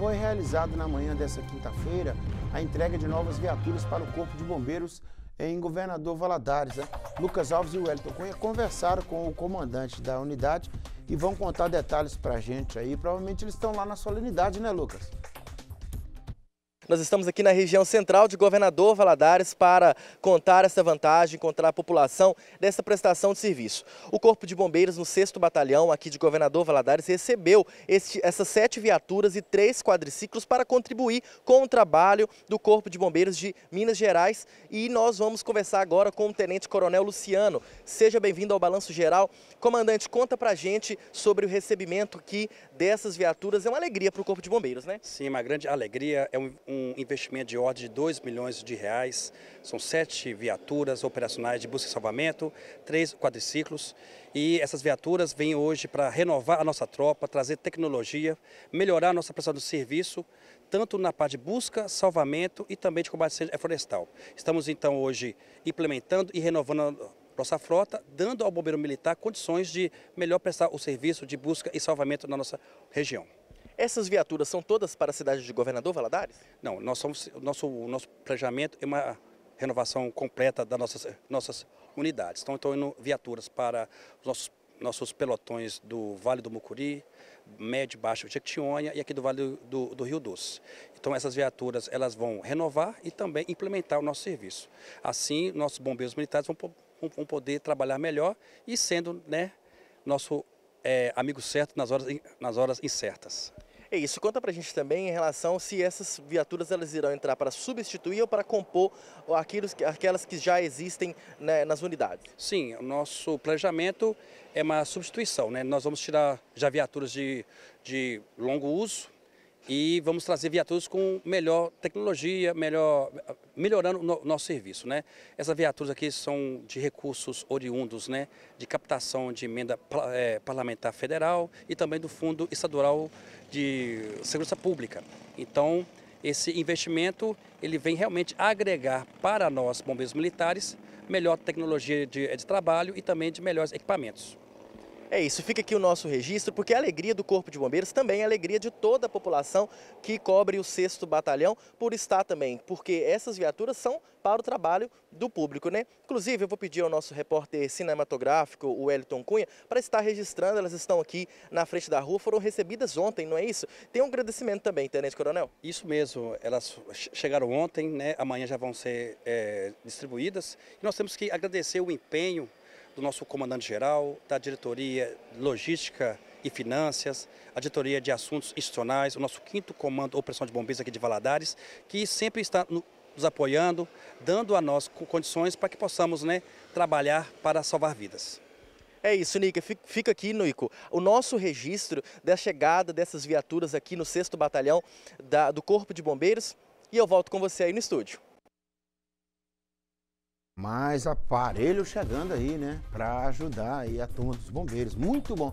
foi realizada na manhã dessa quinta-feira a entrega de novas viaturas para o Corpo de Bombeiros em Governador Valadares. Né? Lucas Alves e Wellington Cunha conversaram com o comandante da unidade e vão contar detalhes para a gente aí. Provavelmente eles estão lá na solenidade, né, Lucas? Nós estamos aqui na região central de Governador Valadares para contar essa vantagem, contar a população dessa prestação de serviço. O Corpo de Bombeiros no 6 Batalhão aqui de Governador Valadares recebeu este, essas sete viaturas e três quadriciclos para contribuir com o trabalho do Corpo de Bombeiros de Minas Gerais. E nós vamos conversar agora com o Tenente Coronel Luciano. Seja bem-vindo ao Balanço Geral. Comandante, conta pra gente sobre o recebimento aqui dessas viaturas. É uma alegria para o Corpo de Bombeiros, né? Sim, uma grande alegria. É um, um um investimento de ordem de 2 milhões de reais. São sete viaturas operacionais de busca e salvamento, três quadriciclos. E essas viaturas vêm hoje para renovar a nossa tropa, trazer tecnologia, melhorar a nossa prestação de serviço, tanto na parte de busca, salvamento e também de combate florestal. Estamos então hoje implementando e renovando nossa frota, dando ao Bombeiro Militar condições de melhor prestar o serviço de busca e salvamento na nossa região. Essas viaturas são todas para a cidade de Governador Valadares? Não, nós somos, o nosso, o nosso planejamento é uma renovação completa das nossas, nossas unidades. Então, estão indo viaturas para os nossos, nossos pelotões do Vale do Mucuri, Médio e Baixo Jequitinhonha e aqui do Vale do, do, Rio Doce. Então, essas viaturas elas vão renovar e também implementar o nosso serviço. Assim, nossos bombeiros militares vão, vão poder trabalhar melhor e sendo né, nosso é, amigo certo nas horas, nas horas incertas. É isso. Conta pra gente também em relação se essas viaturas elas irão entrar para substituir ou para compor aquelas que já existem né, nas unidades. Sim, o nosso planejamento é uma substituição, né? Nós vamos tirar já viaturas de, de longo uso e vamos trazer viaturas com melhor tecnologia, melhor melhorando o no, nosso serviço. Né? Essas viaturas aqui são de recursos oriundos né, de captação de emenda é, parlamentar federal e também do Fundo Estadual de Segurança Pública. Então, esse investimento ele vem realmente agregar para nós, bombeiros militares, melhor tecnologia de, é, de trabalho e também de melhores equipamentos. É isso, fica aqui o nosso registro, porque a alegria do Corpo de Bombeiros também é a alegria de toda a população que cobre o 6 Batalhão por estar também, porque essas viaturas são para o trabalho do público, né? Inclusive, eu vou pedir ao nosso repórter cinematográfico, o Wellington Cunha, para estar registrando, elas estão aqui na frente da rua, foram recebidas ontem, não é isso? Tem um agradecimento também, Tenente Coronel? Isso mesmo, elas chegaram ontem, né? Amanhã já vão ser é, distribuídas. E nós temos que agradecer o empenho do nosso comandante-geral, da diretoria logística e finanças, a diretoria de assuntos institucionais, o nosso quinto comando operação de bombeiros aqui de Valadares, que sempre está nos apoiando, dando a nós condições para que possamos né, trabalhar para salvar vidas. É isso, Nica. Fica aqui, Noico, o nosso registro da chegada dessas viaturas aqui no 6 Batalhão da, do Corpo de Bombeiros. E eu volto com você aí no estúdio mais aparelho chegando aí, né? Para ajudar aí a turma dos bombeiros. Muito bom.